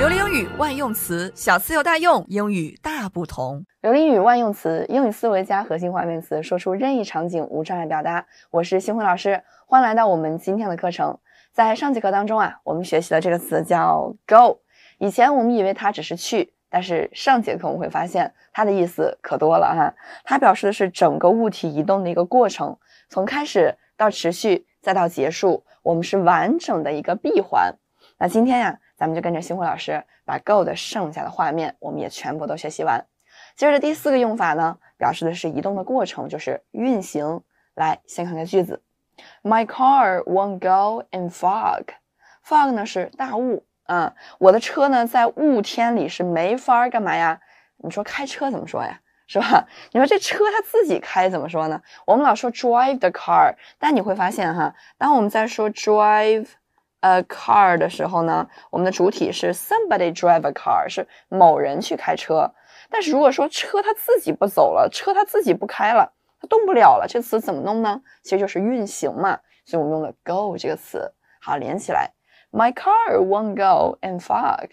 流利英语万用词，小词有大用，英语大不同。流利英语万用词，英语思维加核心化面词，说出任意场景无障碍表达。我是星辉老师，欢迎来到我们今天的课程。在上节课当中啊，我们学习了这个词叫 go。以前我们以为它只是去，但是上节课我们会发现它的意思可多了啊。它表示的是整个物体移动的一个过程，从开始到持续再到结束，我们是完整的一个闭环。那今天呀。咱们就跟着星辉老师把 go 的剩下的画面，我们也全部都学习完。接着第四个用法呢，表示的是移动的过程，就是运行。来，先看看句子：My car won't go in fog. Fog 呢是大雾，啊，我的车呢在雾天里是没法干嘛呀？你说开车怎么说呀？是吧？你说这车它自己开怎么说呢？我们老说 drive the car，但你会发现哈，当我们在说 drive。a car 的时候呢，我们的主体是 somebody drive a car，是某人去开车。但是如果说车它自己不走了，车它自己不开了，它动不了了，这词怎么弄呢？其实就是运行嘛，所以我们用的 go 这个词。好，连起来，my car won't go in fog。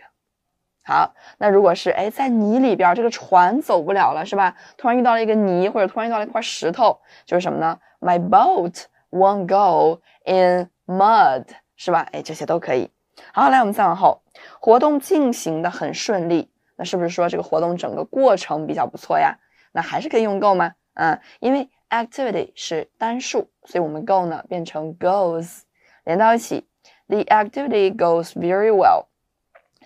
好，那如果是哎在泥里边，这个船走不了了，是吧？突然遇到了一个泥，或者突然遇到了一块石头，就是什么呢？my boat won't go in mud。是吧？哎，这些都可以。好，来，我们再往后。活动进行的很顺利，那是不是说这个活动整个过程比较不错呀？那还是可以用 go 吗？嗯，因为 activity 是单数，所以我们 go 呢变成 goes，连到一起，the activity goes very well。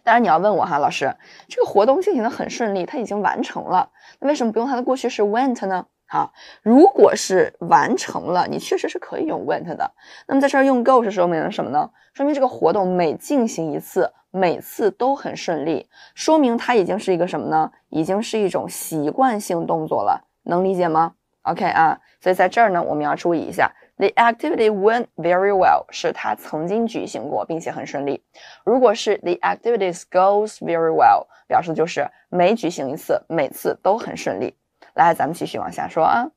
当然你要问我哈，老师，这个活动进行的很顺利，它已经完成了，那为什么不用它的过去式 went 呢？好，如果是完成了，你确实是可以用 went 的。那么在这儿用 g o 是说明了什么呢？说明这个活动每进行一次，每次都很顺利，说明它已经是一个什么呢？已经是一种习惯性动作了，能理解吗？OK 啊，所以在这儿呢，我们要注意一下，the activity went very well 是它曾经举行过，并且很顺利。如果是 the activities goes very well，表示就是每举行一次，每次都很顺利。来，咱们继续往下说啊。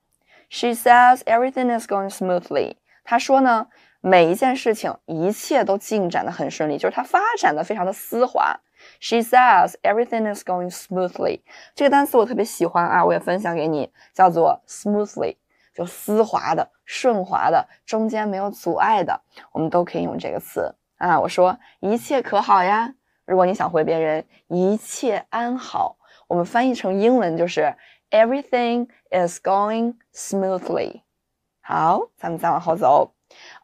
She says everything is going smoothly。她说呢，每一件事情，一切都进展的很顺利，就是它发展的非常的丝滑。She says everything is going smoothly。这个单词我特别喜欢啊，我也分享给你，叫做 smoothly，就丝滑的、顺滑的、中间没有阻碍的，我们都可以用这个词啊。我说一切可好呀？如果你想回别人一切安好，我们翻译成英文就是。Everything is going smoothly。好，咱们再往后走。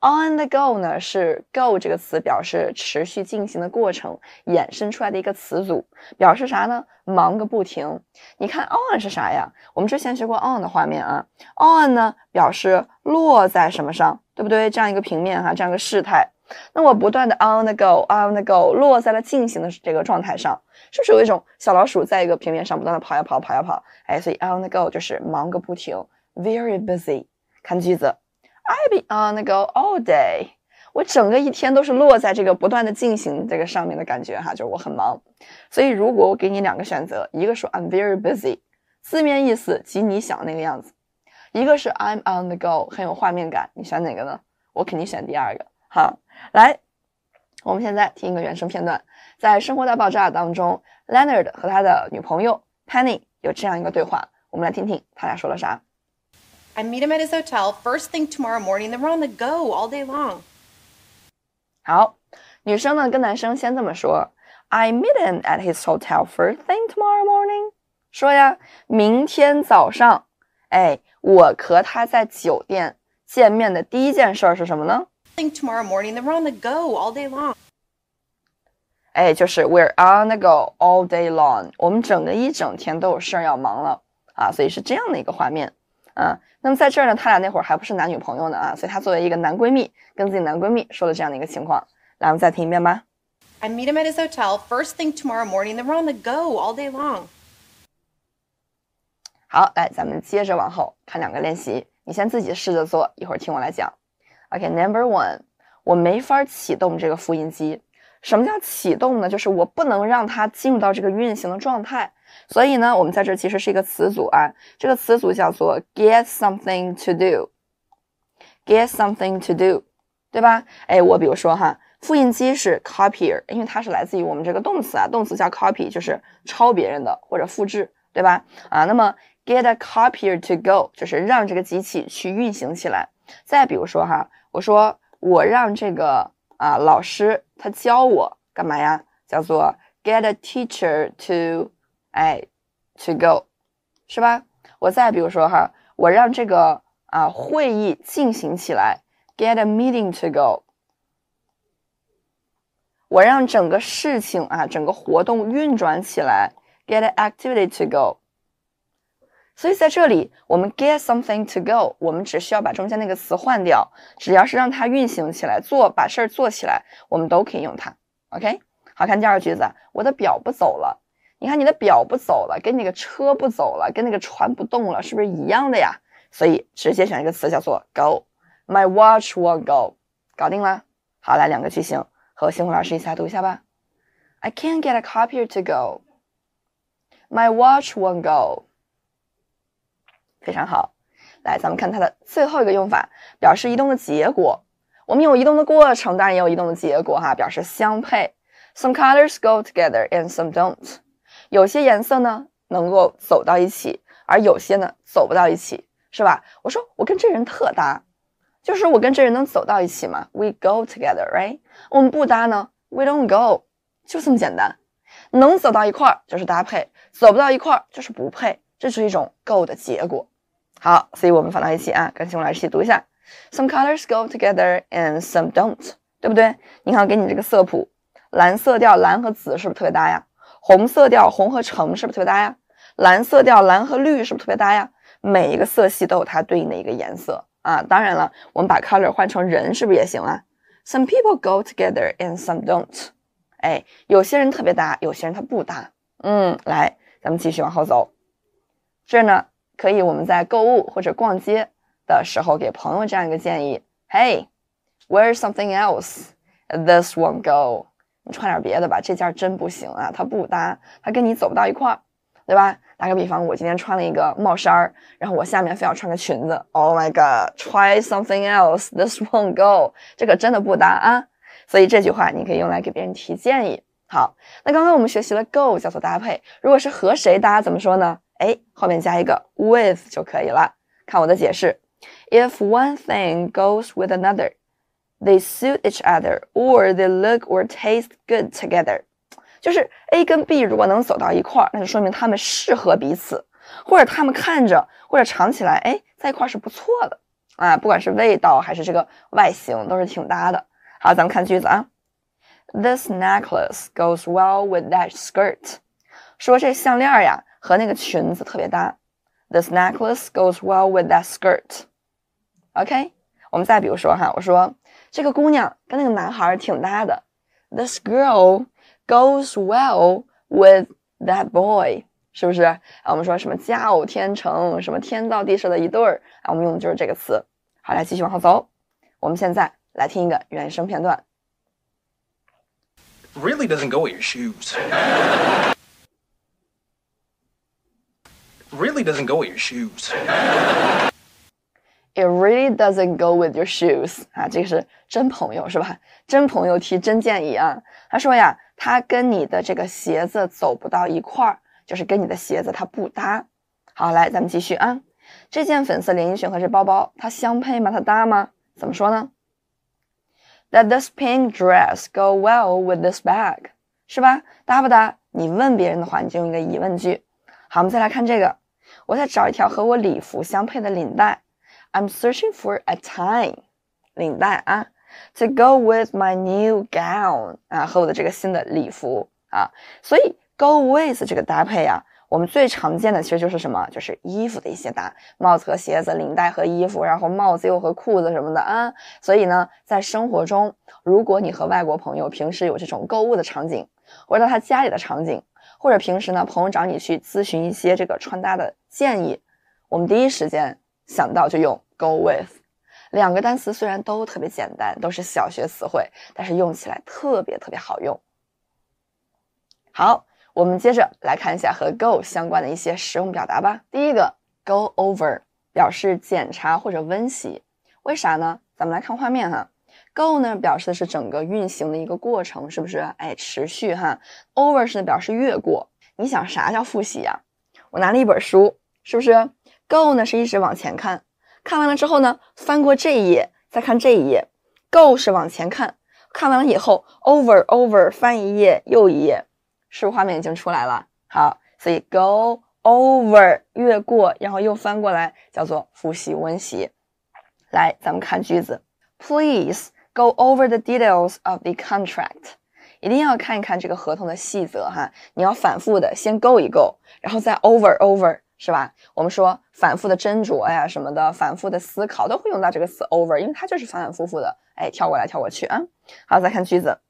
On the go 呢是 go 这个词表示持续进行的过程，衍生出来的一个词组，表示啥呢？忙个不停。你看 on 是啥呀？我们之前学过 on 的画面啊。On 呢表示落在什么上，对不对？这样一个平面哈，这样一个事态。那我不断的 on the go on the go 落在了进行的这个状态上，是不是有一种小老鼠在一个平面上不断的跑呀跑跑呀跑？哎，所以 on the go 就是忙个不停，very busy。看句子 i b e on the go all day，我整个一天都是落在这个不断的进行这个上面的感觉哈，就是我很忙。所以如果我给你两个选择，一个说 I'm very busy，字面意思及你想那个样子；一个是 I'm on the go，很有画面感。你选哪个呢？我肯定选第二个。好，来，我们现在听一个原声片段，在《生活大爆炸》当中，Leonard 和他的女朋友 Penny 有这样一个对话，我们来听听他俩说了啥。I meet him at his hotel first thing tomorrow morning. Then we're on the go all day long. 好，女生呢跟男生先这么说。I meet him at his hotel first thing tomorrow morning. 说呀，明天早上，哎，我和他在酒店见面的第一件事儿是什么呢？something tomorrow morning. Then we're on the go all day long. 哎，就是 we're on the go all day long，我们整个一整天都有事儿要忙了啊，所以是这样的一个画面啊。那么在这儿呢，他俩那会儿还不是男女朋友呢啊，所以她作为一个男闺蜜，跟自己男闺蜜说了这样的一个情况。来，我们再听一遍吧。I meet him at his hotel first thing tomorrow morning. Then we're on the go all day long. 好，来，咱们接着往后看两个练习，你先自己试着做，一会儿听我来讲。o k number one，我没法启动这个复印机。什么叫启动呢？就是我不能让它进入到这个运行的状态。所以呢，我们在这其实是一个词组啊，这个词组叫做 get something to do。get something to do，对吧？哎，我比如说哈，复印机是 copier，因为它是来自于我们这个动词啊，动词叫 copy，就是抄别人的或者复制，对吧？啊，那么 get a copier to go，就是让这个机器去运行起来。再比如说哈。我说，我让这个啊老师他教我干嘛呀？叫做 get a teacher to，哎，to go，是吧？我再比如说哈，我让这个啊会议进行起来，get a meeting to go。我让整个事情啊整个活动运转起来，get an activity to go。所以在这里，我们 get something to go，我们只需要把中间那个词换掉，只要是让它运行起来，做把事儿做起来，我们都可以用它。OK，好看第二个句子，我的表不走了，你看你的表不走了，跟那个车不走了，跟那个船不动了，是不是一样的呀？所以直接选一个词叫做 go，my watch won't go，搞定了。好，来两个句型和星红老师一起来读一下吧。I can't get a copier to go。My watch won't go。非常好，来，咱们看它的最后一个用法，表示移动的结果。我们有移动的过程，当然也有移动的结果哈。表示相配，Some colors go together and some don't。有些颜色呢能够走到一起，而有些呢走不到一起，是吧？我说我跟这人特搭，就是我跟这人能走到一起嘛。We go together, right？我们不搭呢，We don't go。就这么简单，能走到一块儿就是搭配，走不到一块儿就是不配。这是一种 go 的结果，好，所以我们放到一起啊，跟小我友来一起读一下，Some colors go together and some don't，对不对？你看，给你这个色谱，蓝色调蓝和紫是不是特别搭呀？红色调红和橙是不是特别搭呀？蓝色调蓝和绿是不是特别搭呀？每一个色系都有它对应的一个颜色啊，当然了，我们把 color 换成人是不是也行啊？Some people go together and some don't，哎，有些人特别搭，有些人他不搭，嗯，来，咱们继续往后走。这呢，可以我们在购物或者逛街的时候给朋友这样一个建议：Hey，wear something else，this won't go。你穿点别的吧，这件真不行啊，它不搭，它跟你走不到一块儿，对吧？打个比方，我今天穿了一个帽衫儿，然后我下面非要穿个裙子，Oh my God，try something else，this won't go。这个真的不搭啊。所以这句话你可以用来给别人提建议。好，那刚刚我们学习了 go 叫做搭配，如果是和谁搭，怎么说呢？哎，后面加一个 with 就可以了。看我的解释，If one thing goes with another, they suit each other, or they look or taste good together。就是 A 跟 B 如果能走到一块儿，那就说明他们适合彼此，或者他们看着或者尝起来，哎，在一块儿是不错的啊。不管是味道还是这个外形，都是挺搭的。好，咱们看句子啊，This necklace goes well with that skirt。说这项链呀。和那个裙子特别搭，This necklace goes well with that skirt。OK，我们再比如说哈，我说这个姑娘跟那个男孩挺搭的，This girl goes well with that boy，是不是？啊，我们说什么佳偶天成，什么天造地设的一对儿啊？我们用的就是这个词。好，来继续往后走，我们现在来听一个原声片段。Really doesn't go with your shoes。Really doesn't go with your shoes. It really doesn't go with your shoes. 啊，这个是真朋友是吧？真朋友提真建议啊。他说呀，他跟你的这个鞋子走不到一块儿，就是跟你的鞋子它不搭。好，来咱们继续啊。这件粉色连衣裙和这包包，它相配吗？它搭吗？怎么说呢？That this pink dress go well with this bag？是吧？搭不搭？你问别人的话，你就用一个疑问句。好，我们再来看这个。我在找一条和我礼服相配的领带。I'm searching for a tie，领带啊，to go with my new gown 啊，和我的这个新的礼服啊。所以 go with 这个搭配呀，我们最常见的其实就是什么？就是衣服的一些搭，帽子和鞋子，领带和衣服，然后帽子又和裤子什么的啊。所以呢，在生活中，如果你和外国朋友平时有这种购物的场景，或者他家里的场景，或者平时呢，朋友找你去咨询一些这个穿搭的。建议我们第一时间想到就用 go with，两个单词虽然都特别简单，都是小学词汇，但是用起来特别特别好用。好，我们接着来看一下和 go 相关的一些实用表达吧。第一个，go over 表示检查或者温习，为啥呢？咱们来看画面哈，go 呢表示的是整个运行的一个过程，是不是？哎，持续哈，over 是表示越过。你想啥叫复习呀？我拿了一本书。是不是 go 呢？是一直往前看，看完了之后呢，翻过这一页，再看这一页。go 是往前看，看完了以后，over over 翻一页又一页，是不是画面已经出来了？好，所以 go over 越过，然后又翻过来，叫做复习温习。来，咱们看句子。Please go over the details of the contract。一定要看一看这个合同的细则哈。你要反复的，先 go 一 go，然后再 over over。是吧？我们说反复的斟酌呀，什么的，反复的思考，都会用到这个词 over，因为它就是反反复复的，哎，跳过来跳过去啊。好，再看句子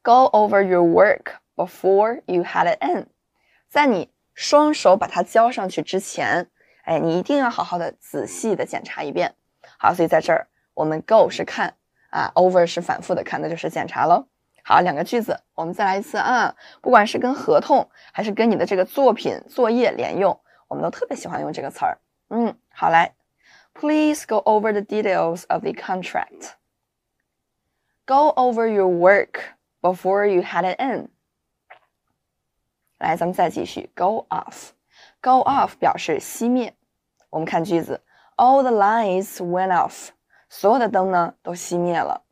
，Go over your work before you h a d it in。在你双手把它交上去之前，哎，你一定要好好的、仔细的检查一遍。好，所以在这儿，我们 go 是看啊，over 是反复的看，那就是检查喽。好，两个句子，我们再来一次啊！不管是跟合同还是跟你的这个作品、作业连用，我们都特别喜欢用这个词儿。嗯，好来，Please go over the details of the contract. Go over your work before you hand in. 来，咱们再继续。Go off. Go off 表示熄灭。我们看句子，All the lights went off. 所有的灯呢都熄灭了。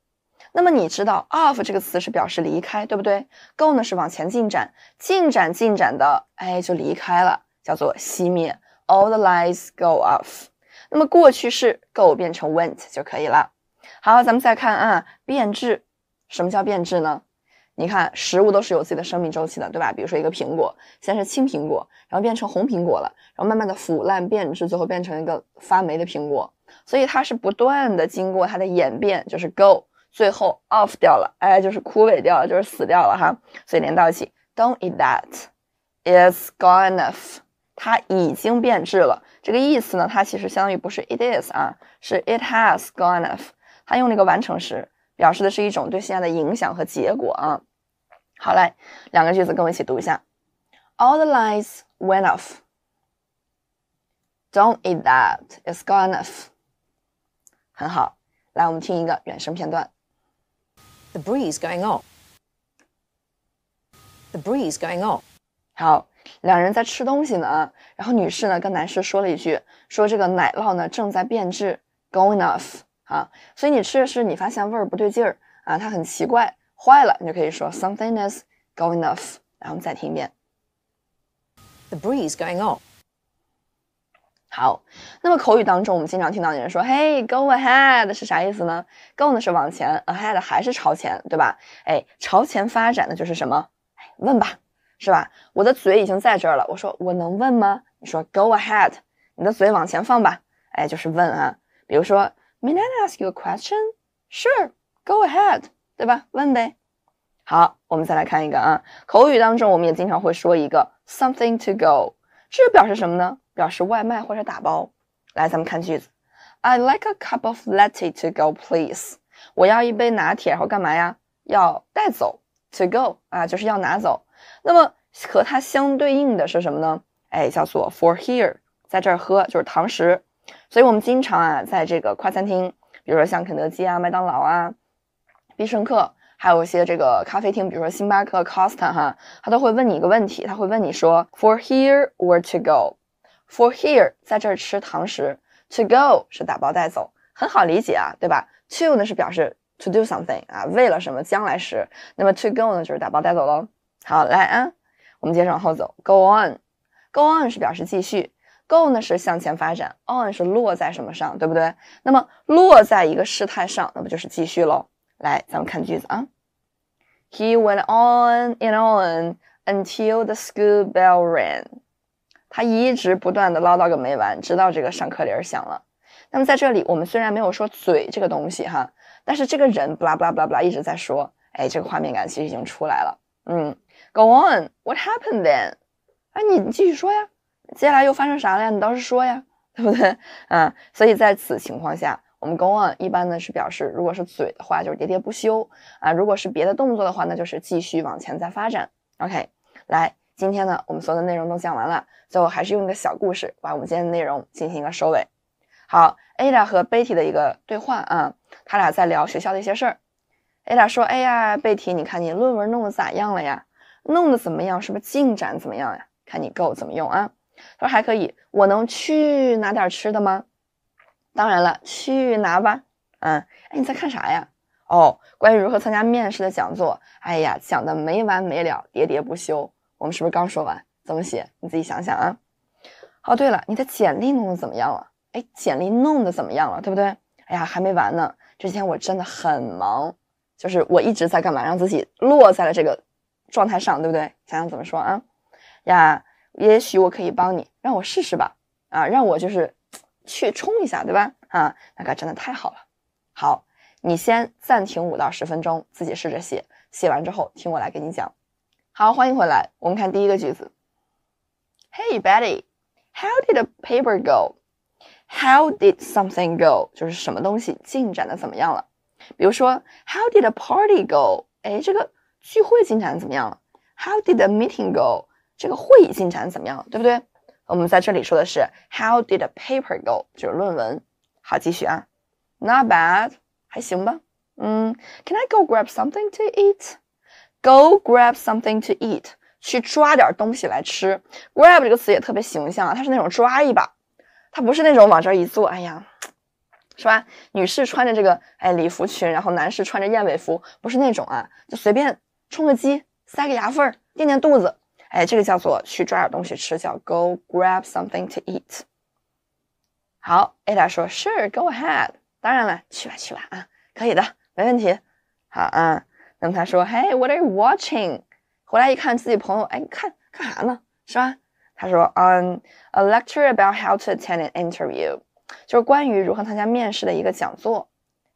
那么你知道 of 这个词是表示离开，对不对？Go 呢是往前进展，进展进展的，哎，就离开了，叫做熄灭。All the lights go off。那么过去式 go 变成 went 就可以了。好，咱们再看啊，变质。什么叫变质呢？你看食物都是有自己的生命周期的，对吧？比如说一个苹果，先是青苹果，然后变成红苹果了，然后慢慢的腐烂变质，最后变成一个发霉的苹果。所以它是不断的经过它的演变，就是 go。最后 off 掉了，哎，就是枯萎掉了，就是死掉了哈。所以连到一起 d o n t eat that, it's gone off。它已经变质了。这个意思呢，它其实相当于不是 it is 啊，是 it has gone off。它用了一个完成时，表示的是一种对现在的影响和结果啊。好嘞，两个句子跟我一起读一下。All the lights went off。Don't eat that, it's gone off。很好，来我们听一个原声片段。The breeze going on. The breeze going on. 好，两人在吃东西呢。然后女士呢，跟男士说了一句，说这个奶酪呢正在变质，going off 啊。所以你吃的是，你发现味儿不对劲儿啊，它很奇怪，坏了，你就可以说 something is going off。后我们再听一遍。The breeze going on. 好，那么口语当中，我们经常听到有人说，嘿，Go ahead 是啥意思呢？Go 呢是往前，ahead 还是朝前，对吧？哎，朝前发展的就是什么？哎，问吧，是吧？我的嘴已经在这儿了，我说我能问吗？你说 Go ahead，你的嘴往前放吧，哎，就是问啊。比如说，May I ask you a question? Sure, Go ahead，对吧？问呗。好，我们再来看一个啊，口语当中我们也经常会说一个 something to go。这表示什么呢？表示外卖或者打包。来，咱们看句子，I like a cup of latte to go, please。我要一杯拿铁，然后干嘛呀？要带走，to go 啊，就是要拿走。那么和它相对应的是什么呢？哎，叫做 for here，在这儿喝就是堂食。所以我们经常啊，在这个快餐厅，比如说像肯德基啊、麦当劳啊、必胜客。还有一些这个咖啡厅，比如说星巴克、Costa 哈，他都会问你一个问题，他会问你说 "For here, where to go?" For here，在这儿吃堂食；To go 是打包带走，很好理解啊，对吧？To 呢是表示 "To do something" 啊，为了什么将来时？那么 To go 呢就是打包带走喽。好，来啊，我们接着往后走。Go on，Go on 是表示继续；Go 呢是向前发展；On 是落在什么上，对不对？那么落在一个事态上，那不就是继续喽？来，咱们看句子啊。He went on and on until the school bell rang。他一直不断的唠叨个没完，直到这个上课铃儿响了。那么在这里，我们虽然没有说嘴这个东西哈，但是这个人，布拉布拉布拉布拉一直在说，哎，这个画面感其实已经出来了。嗯，Go on，what happened then？哎，你继续说呀，接下来又发生啥了呀？你倒是说呀，对不对？啊，所以在此情况下。我们 go on 一般呢是表示如果是嘴的话就是喋喋不休啊，如果是别的动作的话那就是继续往前再发展。OK，来，今天呢我们所有的内容都讲完了，最后还是用一个小故事把我们今天的内容进行一个收尾。好，Ada 和 Betty 的一个对话啊，他俩在聊学校的一些事儿。Ada 说，哎呀，Betty，你看你论文弄得咋样了呀？弄得怎么样？是不是进展怎么样呀？看你 go 怎么用啊？他说还可以，我能去拿点吃的吗？当然了，去拿吧，嗯，哎，你在看啥呀？哦，关于如何参加面试的讲座，哎呀，讲的没完没了，喋喋不休。我们是不是刚说完怎么写？你自己想想啊。哦，对了，你的简历弄得怎么样了？哎，简历弄得怎么样了？对不对？哎呀，还没完呢。这几天我真的很忙，就是我一直在干嘛，让自己落在了这个状态上，对不对？想想怎么说啊？呀，也许我可以帮你，让我试试吧。啊，让我就是。去冲一下，对吧？啊，那个真的太好了。好，你先暂停五到十分钟，自己试着写，写完之后听我来给你讲。好，欢迎回来。我们看第一个句子。Hey Betty，how did the paper go？How did something go？就是什么东西进展的怎么样了？比如说，How did a party go？哎，这个聚会进展怎么样了？How did the meeting go？这个会议进展怎么样，对不对？我们在这里说的是 How did the paper go？就是论文。好，继续啊。Not bad，还行吧。嗯。Can I go grab something to eat？Go grab something to eat，去抓点东西来吃。Grab 这个词也特别形象啊，它是那种抓一把，它不是那种往这一坐，哎呀，是吧？女士穿着这个哎礼服裙，然后男士穿着燕尾服，不是那种啊，就随便充个饥，塞个牙缝儿，垫垫肚子。哎，这个叫做去抓点东西吃，叫 Go grab something to eat。好，Ada 说 Sure，Go ahead。当然了，去吧去吧啊，可以的，没问题。好啊，那么他说 Hey，what are you watching？回来一看，自己朋友，哎，你看看啥呢？是吧？他说 o n a lecture about how to attend an interview，就是关于如何参加面试的一个讲座。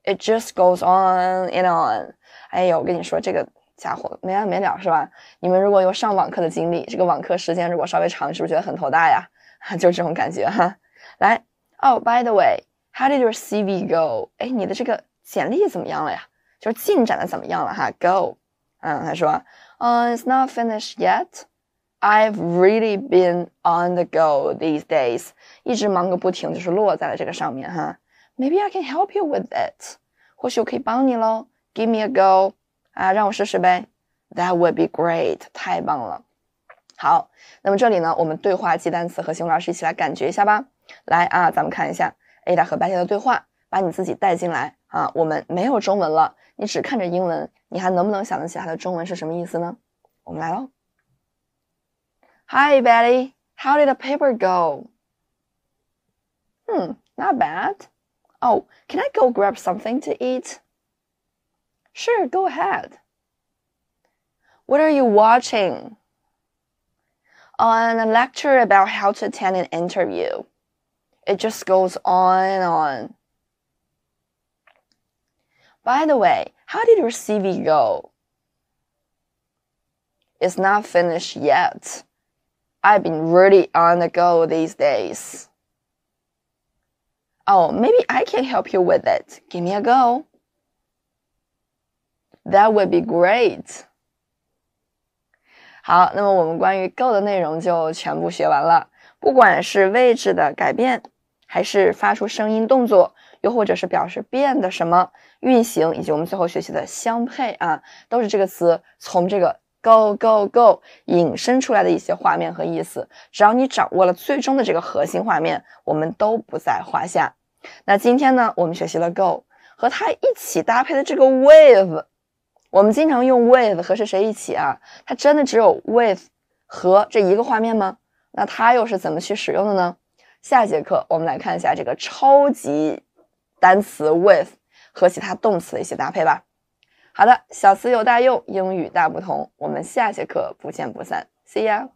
It just goes on and on。哎呦，我跟你说这个。家伙没完没了是吧？你们如果有上网课的经历，这个网课时间如果稍微长，是不是觉得很头大呀？就这种感觉哈。来，Oh by the way, how did your CV go？哎，你的这个简历怎么样了呀？就是进展的怎么样了哈？Go，嗯，他说，嗯，It's not finished yet. I've really been on the go these days，一直忙个不停，就是落在了这个上面哈。Maybe I can help you with it，或许我可以帮你喽。Give me a go。啊，让我试试呗。That would be great，太棒了。好，那么这里呢，我们对话记单词，和熊老师一起来感觉一下吧。来啊，咱们看一下 Ada 和 Betty 的对话，把你自己带进来啊。我们没有中文了，你只看着英文，你还能不能想得起它的中文是什么意思呢？我们来喽。Hi, Betty. How did the paper go? Hmm, not bad. Oh, can I go grab something to eat? Sure, go ahead. What are you watching? On a lecture about how to attend an interview. It just goes on and on. By the way, how did your CV go? It's not finished yet. I've been really on the go these days. Oh, maybe I can help you with it. Give me a go. That w o u l d be great。好，那么我们关于 go 的内容就全部学完了。不管是位置的改变，还是发出声音动作，又或者是表示变的什么运行，以及我们最后学习的相配啊，都是这个词从这个 go go go 引申出来的一些画面和意思。只要你掌握了最终的这个核心画面，我们都不在话下。那今天呢，我们学习了 go 和它一起搭配的这个 with。我们经常用 with 和谁谁一起啊？它真的只有 with 和这一个画面吗？那它又是怎么去使用的呢？下节课我们来看一下这个超级单词 with 和其他动词的一些搭配吧。好的，小词有大用，英语大不同。我们下节课不见不散，see you。